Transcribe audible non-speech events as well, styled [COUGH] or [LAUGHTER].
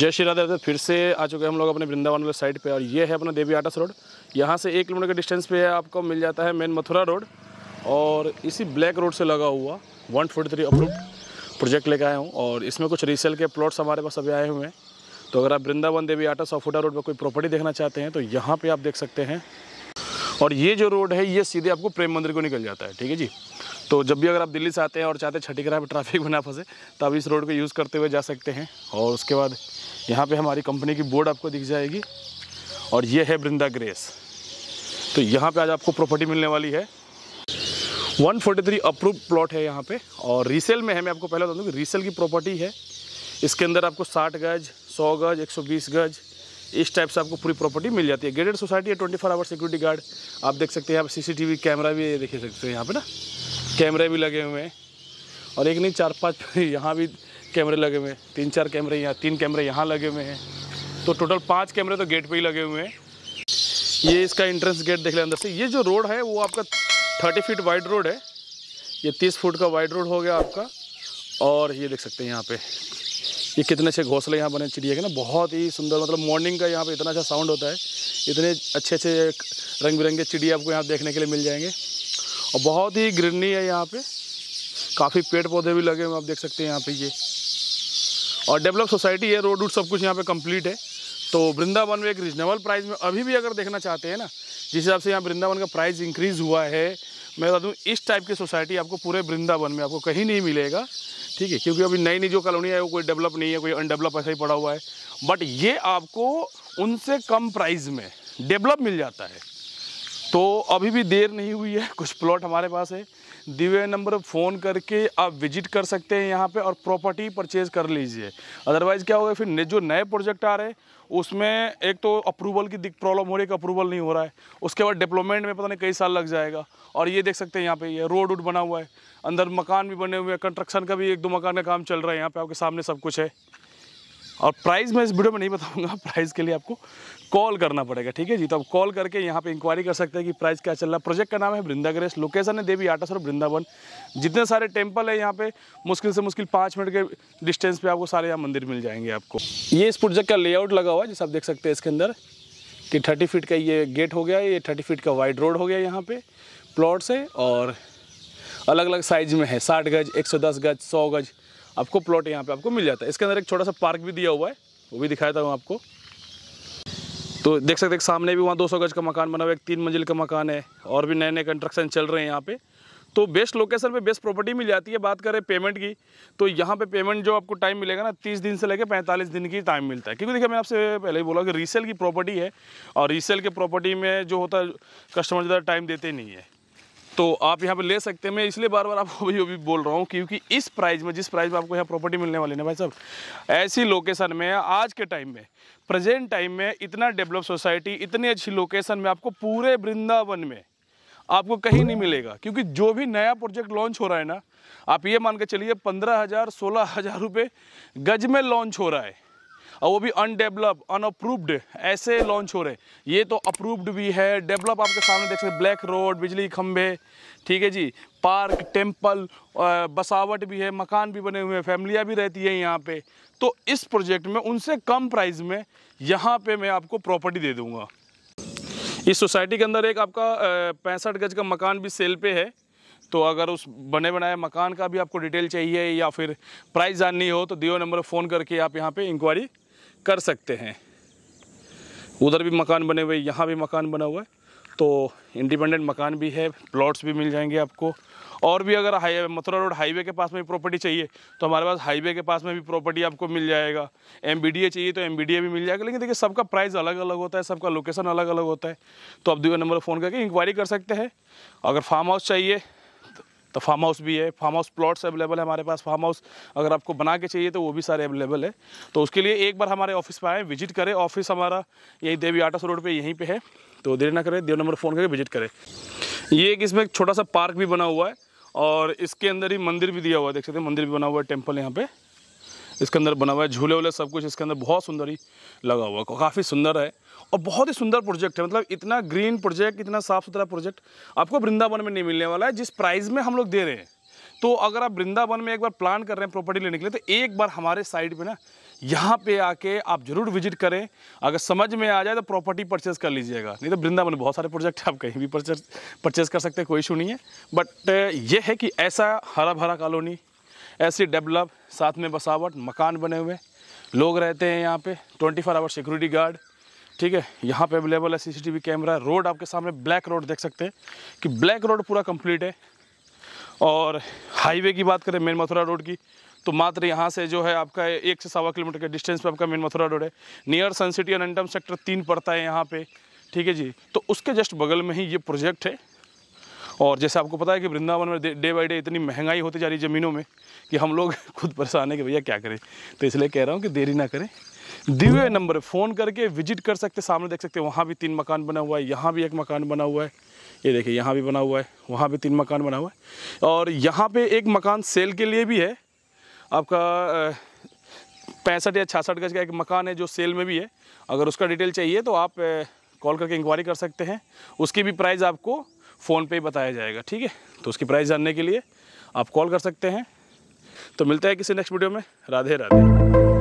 जय श्री राधे राधे फिर से आ चुके हैं हम लोग अपने वृंदावन वाले साइड पे और ये है अपना देवी आटास रोड यहाँ से एक किलोमीटर के डिस्टेंस पे आपको मिल जाता है मेन मथुरा रोड और इसी ब्लैक रोड से लगा हुआ one forty three approve project लेके आया हूँ और इसमें कुछ रीसेल के प्लॉट्स हमारे पास अभी आए हुए हैं तो अगर आप वृंदावन देवी आटा सौफुटा रोड पर कोई प्रॉपर्टी देखना चाहते हैं तो यहाँ पर आप देख सकते हैं और ये जो रोड है ये सीधे आपको प्रेम मंदिर को निकल जाता है ठीक है जी तो जब भी अगर आप दिल्ली से आते हैं और चाहते हैं छठी में ट्रैफिक में ना फंसे तो आप इस रोड को यूज़ करते हुए जा सकते हैं और उसके बाद यहाँ पे हमारी कंपनी की बोर्ड आपको दिख जाएगी और ये है वृंदा ग्रेस तो यहाँ पे आज आपको प्रॉपर्टी मिलने वाली है 143 अप्रूव प्लॉट है यहाँ पे और रीसेल में है मैं आपको पहले बता दूँ कि रीसेल की प्रॉपर्टी है इसके अंदर आपको 60 गज 100 गज 120 गज इस टाइप से आपको पूरी प्रॉपर्टी मिल जाती है गेटेड सोसाइटी है 24 फोर आवर सिक्योरिटी गार्ड आप देख सकते हैं यहाँ पर सी कैमरा भी देख सकते हैं यहाँ पे ना कैमरे भी लगे हुए हैं और एक नहीं चार पाँच [LAUGHS] यहाँ भी कैमरे लगे हुए हैं तीन चार कैमरे यहाँ तीन कैमरे यहाँ लगे हुए हैं तो टोटल पाँच कैमरे तो गेट पे ही लगे हुए हैं ये इसका एंट्रेंस गेट देख लें अंदर से ये जो रोड है वो आपका थर्टी फीट वाइड रोड है ये तीस फुट का वाइड रोड हो गया आपका और ये देख सकते हैं यहाँ पर ये कितने अच्छे घोंसले यहाँ बने चिड़िया के ना बहुत ही सुंदर मतलब मॉर्निंग का यहाँ पे इतना अच्छा साउंड होता है इतने अच्छे अच्छे रंग बिरंगे चिड़िया आपको यहाँ देखने के लिए मिल जाएंगे और बहुत ही ग्रीनरी है यहाँ पे काफ़ी पेड़ पौधे भी लगे हुए आप देख सकते हैं यहाँ पे ये और डेवलप सोसाइटी है रोड वोड सब कुछ यहाँ पे कंप्लीट है तो वृंदावन में एक रिजनेबल प्राइस में अभी भी अगर देखना चाहते हैं ना जिस हिसाब से यहाँ वृंदावन का प्राइस इंक्रीज़ हुआ है मैं बता दूँ इस टाइप की सोसाइटी आपको पूरे वृंदावन में आपको कहीं नहीं मिलेगा ठीक है क्योंकि अभी नई नई जो कॉलोनी है वो कोई डेवलप नहीं है कोई अनडेवलप ऐसा ही पड़ा हुआ है बट ये आपको उनसे कम प्राइस में डेवलप मिल जाता है तो अभी भी देर नहीं हुई है कुछ प्लॉट हमारे पास है दिवे नंबर फ़ोन करके आप विजिट कर सकते हैं यहाँ पे और प्रॉपर्टी परचेज़ कर लीजिए अदरवाइज़ क्या होगा फिर जो नए प्रोजेक्ट आ रहे हैं उसमें एक तो अप्रूवल की प्रॉब्लम हो रही है अप्रूवल नहीं हो रहा है उसके बाद डेवलपमेंट में पता नहीं कई साल लग जाएगा और ये देख सकते हैं यहाँ पे ये रोड उड बना हुआ है अंदर मकान भी बने हुए हैं कंस्ट्रक्शन का भी एक दो मकान का काम चल रहा है यहाँ पे आपके सामने सब कुछ है और प्राइस मैं इस वीडियो में नहीं बताऊंगा प्राइस [LAUGHS] के लिए आपको कॉल करना पड़ेगा ठीक है जी तो आप कॉल करके यहाँ पे इंक्वायरी कर सकते हैं कि प्राइस क्या चल रहा है प्रोजेक्ट का नाम है वृंदा ग्रेस लोकेशन है देवी आटस और वृंदावन जितने सारे टेम्पल है यहाँ पे मुश्किल से मुश्किल पाँच मिनट के डिस्टेंस पे आपको सारे यहाँ मंदिर मिल जाएंगे आपको ये इस प्रोजेक्ट का लेआउट लगा हुआ है जैसे आप देख सकते हैं इसके अंदर कि थर्टी फीट का ये गेट हो गया ये थर्टी फीट का वाइड रोड हो गया यहाँ पर प्लॉट से और अलग अलग साइज में है साठ गज एक गज सौ गज आपको प्लॉट यहाँ पे आपको मिल जाता है इसके अंदर एक छोटा सा पार्क भी दिया हुआ है वो भी दिखाया था हूँ आपको तो देख सकते हैं सामने भी वहाँ 200 गज का मकान बना हुआ है एक तीन मंजिल का मकान है और भी नए नए कंस्ट्रक्शन चल रहे हैं यहाँ पे तो बेस्ट लोकेशन पे बेस्ट प्रॉपर्टी मिल जाती है बात करें पेमेंट की तो यहाँ पे पेमेंट जो आपको टाइम मिलेगा ना तीस दिन से लेकर पैंतालीस दिन की टाइम मिलता है क्योंकि देखिए मैं आपसे पहले ही बोला कि रीसेल की प्रॉपर्टी है और रीसेल के प्रॉपर्टी में जो होता है कस्टमर ज़्यादा टाइम देते नहीं है तो आप यहाँ पर ले सकते हैं मैं इसलिए बार बार आपको वही अभी बोल रहा हूँ क्योंकि इस प्राइस में जिस प्राइस में आपको यहाँ प्रॉपर्टी मिलने वाली है ना भाई साहब ऐसी लोकेशन में आज के टाइम में प्रेजेंट टाइम में इतना डेवलप सोसाइटी इतनी अच्छी लोकेशन में आपको पूरे वृंदावन में आपको कहीं नहीं मिलेगा क्योंकि जो भी नया प्रोजेक्ट लॉन्च हो रहा है ना आप ये मान के चलिए पंद्रह हज़ार सोलह हज़ार रुपये गज में लॉन्च हो रहा है और वो भी अनडेवलप अनअप्रूव्ड ऐसे लॉन्च हो रहे ये तो अप्रूव्ड भी है डेवलप आपके सामने देख सकते ब्लैक रोड बिजली खंभे ठीक है जी पार्क टेम्पल बसावट भी है मकान भी बने हुए हैं फैमिलियाँ भी रहती है यहाँ पे तो इस प्रोजेक्ट में उनसे कम प्राइस में यहाँ पे मैं आपको प्रॉपर्टी दे दूँगा इस सोसाइटी के अंदर एक आपका पैंसठ गज का मकान भी सेल पे है तो अगर उस बने बनाए मकान का भी आपको डिटेल चाहिए या फिर प्राइस जाननी हो तो दियो नंबर फ़ोन करके आप यहाँ पे इंक्वायरी कर सकते हैं उधर भी मकान बने हुए यहाँ भी मकान बना हुआ है तो इंडिपेंडेंट मकान भी है प्लॉट्स भी मिल जाएंगे आपको और भी अगर हाईवे मथुरा रोड हाईवे के पास में भी प्रॉपर्टी चाहिए तो हमारे पास हाईवे के पास में भी प्रॉपर्टी आपको मिल जाएगा एम चाहिए तो एम भी मिल जाएगा लेकिन देखिए सबका प्राइस अलग अलग होता है सबका लोकेशन अलग अलग होता है तो आप दूसरे नंबर फ़ोन करके इंक्वायरी कर सकते हैं अगर फार्म हाउस चाहिए तो फार्म हाउस भी है फार्म हाउस प्लॉट्स अवेलेबल है हमारे पास फार्म हाउस अगर आपको बना के चाहिए तो वो भी सारे अवेलेबल है तो उसके लिए एक बार हमारे ऑफिस पर आएँ विजिट करें ऑफिस हमारा यही देवी आटास रोड पर यहीं पर है तो देर ना करें देव नंबर फ़ोन करके विजिट करें ये एक इसमें एक छोटा सा पार्क भी बना हुआ है और इसके अंदर ही मंदिर भी दिया हुआ है देख सकते हैं मंदिर भी बना हुआ है टेम्पल यहाँ पर इसके अंदर बना हुआ है झूले वूले सब कुछ इसके अंदर बहुत सुंदर ही लगा हुआ है काफ़ी सुंदर है और बहुत ही सुंदर प्रोजेक्ट है मतलब इतना ग्रीन प्रोजेक्ट इतना साफ़ सुथरा प्रोजेक्ट आपको वृंदावन में नहीं मिलने वाला है जिस प्राइस में हम लोग दे रहे हैं तो अगर आप वृंदावन में एक बार प्लान कर रहे हैं प्रॉपर्टी लेने के लिए तो एक बार हमारे साइड पे ना यहाँ पे आके आप जरूर विजिट करें अगर समझ में आ जाए तो प्रॉपर्टी परचेज़ कर लीजिएगा नहीं तो वृंदावन में बहुत सारे प्रोजेक्ट हैं आप कहीं भी परचेज परचेज़ कर सकते हैं कोई इशू नहीं है बट ये है कि ऐसा हरा भरा कॉलोनी ऐसे डेवलप साथ में बसावट मकान बने हुए लोग रहते हैं यहाँ पे 24 फोर आवर सिक्योरिटी गार्ड ठीक है यहाँ पे अवेलेबल है सीसीटीवी कैमरा रोड आपके सामने ब्लैक रोड देख सकते हैं कि ब्लैक रोड पूरा कंप्लीट है और हाईवे की बात करें मेन मथुरा रोड की तो मात्र यहाँ से जो है आपका एक से सवा किलोमीटर के डिस्टेंस पर आपका मेन मथुरा रोड है near Sun City and sector तीन पड़ता है यहाँ पर ठीक है जी तो उसके जस्ट बगल में ही ये प्रोजेक्ट है और जैसे आपको पता है कि वृंदावन में डे बाई डे इतनी महंगाई होती जा रही है ज़मीनों में कि हम लोग [LAUGHS] खुद परेशान है कि भैया क्या करें तो इसलिए कह रहा हूँ कि देरी ना करें दिव्य नंबर फ़ोन करके विजिट कर सकते सामने देख सकते वहाँ भी तीन मकान बना हुआ है यहाँ भी एक मकान बना हुआ है ये देखिए यहाँ भी बना हुआ है वहाँ भी तीन मकान बना हुआ है और यहाँ पे एक मकान सेल के लिए भी है आपका पैंसठ या छियासठ गज का एक मकान है जो सेल में भी है अगर उसका डिटेल चाहिए तो आप कॉल करके इंक्वायरी कर सकते हैं उसकी भी प्राइस आपको फ़ोन पे बताया जाएगा ठीक है तो उसकी प्राइस जानने के लिए आप कॉल कर सकते हैं तो मिलते हैं किसी नेक्स्ट वीडियो में राधे राधे